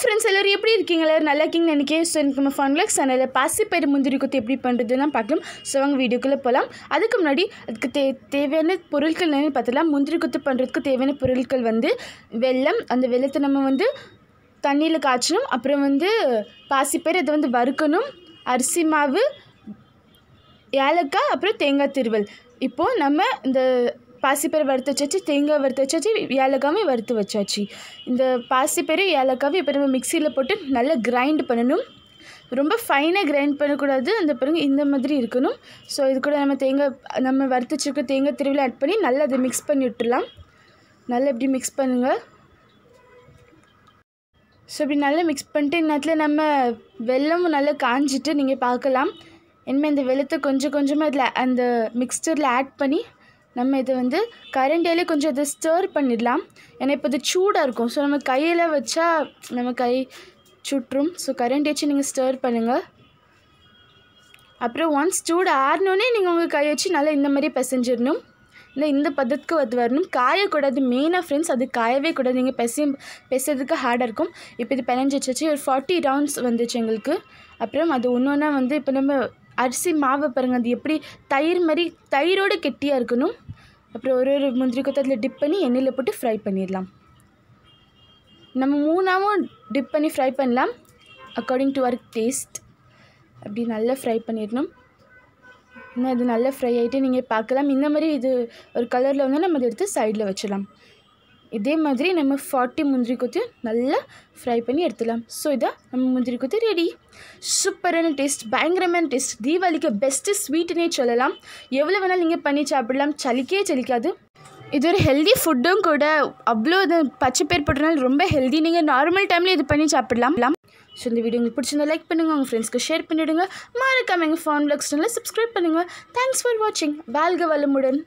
friends எல்லோரும் எப்படி இருக்கீங்க எல்லோரும் நல்லா இருக்கீங்கன்னு நினைக்கிறேன் ஸோ எனக்கு நம்ம ஃபன் லாக்ஸ் சேனலில் பாசிப்பயிறு முந்திரி குத்து எப்படி பண்ணுறதுலாம் பார்க்கலாம் ஸோ அவங்க வீடியோக்குள்ளே போகலாம் அதுக்கு முன்னாடி அதுக்கு தே தேவையான பொருட்கள் என்னென்னு பார்த்தலாம் முந்திரி குத்து பண்ணுறதுக்கு தேவையான பொருட்கள் வந்து வெள்ளம் அந்த வெள்ளத்தை நம்ம வந்து தண்ணியில் காய்ச்சணும் அப்புறம் வந்து பாசிப்பயிறு அதை வந்து வறுக்கணும் அரிசி மாவு ஏலக்காய் அப்புறம் தேங்காய் திருவல் இப்போது நம்ம இந்த பாசிப்பயிறு வறுத்து வச்சாச்சு தேங்காய் வறுத்து வச்சாச்சு ஏலக்காவும் வறுத்து வச்சாச்சு இந்த பாசிப்பயிறு ஏலக்காவும் இப்போ நம்ம மிக்சியில் போட்டு நல்லா கிரைண்ட் பண்ணணும் ரொம்ப ஃபைனாக கிரைண்ட் பண்ணக்கூடாது அந்த பிறகு இந்த மாதிரி இருக்கணும் ஸோ இது கூட நம்ம தேங்காய் நம்ம வறுத்து வச்சுருக்க தேங்காய் திருவிழா ஆட் பண்ணி நல்லா அதை மிக்ஸ் பண்ணி விட்டுலாம் நல்லா இப்படி மிக்ஸ் பண்ணுங்கள் ஸோ இப்படி நல்லா மிக்ஸ் பண்ணிட்டு இந்நேரத்தில் நம்ம வெள்ளமும் நல்லா காஞ்சிட்டு நீங்கள் பார்க்கலாம் இனிமேல் இந்த வெள்ளத்தை கொஞ்சம் கொஞ்சமாக இதில் அந்த மிக்ஸ்டரில் ஆட் பண்ணி நம்ம இதை வந்து கரண்டியிலே கொஞ்சம் இதை ஸ்டர் பண்ணிடலாம் ஏன்னா இப்போ இது சூடாக இருக்கும் ஸோ நம்ம கையில் வச்சா நம்ம கை சுற்றும் ஸோ கரண்டி வச்சு நீங்கள் ஸ்டர் பண்ணுங்கள் அப்புறம் ஒன்ஸ் சூடு ஆறினோடனே நீங்கள் உங்கள் கை வச்சு நல்லா இந்த மாதிரி பிசைஞ்சிடணும் இல்லை இந்த பதத்துக்கு வந்து வரணும் காயக்கூடாது மெயினாக ஃப்ரெண்ட்ஸ் அது காயவே கூடாது நீங்கள் பெசி பெசுறதுக்கு ஹார்டாக இருக்கும் இப்போ இது பிணைஞ்சு வச்சு ஒரு ஃபார்ட்டி ரவுண்ட்ஸ் வந்துச்சு எங்களுக்கு அப்புறம் அது ஒன்று ஒன்றா வந்து இப்போ நம்ம அரிசி மாவை பாருங்கள் அது எப்படி தயிர் மாதிரி தயிரோடு கெட்டியாக இருக்கணும் அப்புறம் ஒரு ஒரு முந்திரி கொத்து அதில் டிப் பண்ணி எண்ணெயில் போட்டு ஃப்ரை பண்ணிடலாம் நம்ம மூணாவும் டிப் பண்ணி ஃப்ரை பண்ணலாம் அக்கார்டிங் டு அவர் டேஸ்ட் அப்படி நல்லா ஃப்ரை பண்ணிடணும் இன்னும் இது நல்லா ஃப்ரை ஆகிட்டு நீங்கள் பார்க்கலாம் இந்த மாதிரி இது ஒரு கலரில் வந்து நம்ம அதை எடுத்து சைடில் வச்சிடலாம் இதே மாதிரி நம்ம ஃபார்ட்டி முந்திரி கொத்து நல்லா ஃப்ரை பண்ணி எடுத்துடலாம் ஸோ இதான் நம்ம முந்திரி கொத்து ரெடி சூப்பரான டேஸ்ட் பயங்கரமான டேஸ்ட் தீபாவளிக்கு பெஸ்ட்டு ஸ்வீட்டுனே சொல்லலாம் எவ்வளோ வேணாலும் நீங்கள் பண்ணி சாப்பிடலாம் சளிக்கே சலிக்காது இது ஒரு ஹெல்தி ஃபுட்டும் கூட அவ்வளோ இது பச்சை பேர் போட்டனால ரொம்ப ஹெல்தி நீங்கள் நார்மல் டைமில் இது பண்ணி சாப்பிடலாம் ஸோ இந்த வீடியோ உங்களுக்கு பிடிச்சிருந்தா லைக் பண்ணுங்கள் உங்கள் ஃப்ரெண்ட்ஸ்க்கு ஷேர் பண்ணிவிடுங்க மறக்காம எங்கள் ஃபோன் பிளாக்ஸ் சப்ஸ்கிரைப் பண்ணுங்கள் தேங்க்ஸ் ஃபார் வாட்சிங் வாழ்க வளமுடன்